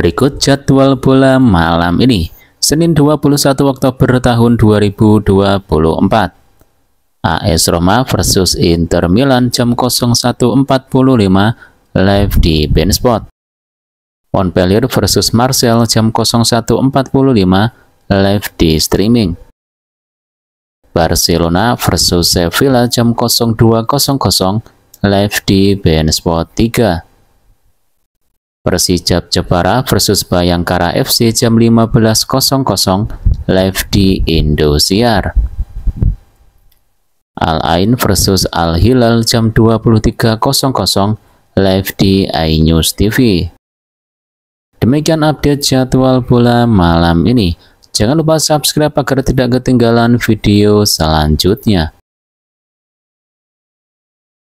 Berikut jadwal bola malam ini, Senin 21 Oktober tahun 2024. AS Roma versus Inter Milan jam 01.45 live di Benspot. Montpellier versus Marcel jam 01.45 live di streaming. Barcelona versus Sevilla jam 02.00 live di Benspot 3. Persijab Jepara versus Bayangkara FC jam 15.00 live di Indosiar. Al Ain versus Al Hilal jam 23.00 live di iNews TV. Demikian update jadwal bola malam ini. Jangan lupa subscribe agar tidak ketinggalan video selanjutnya.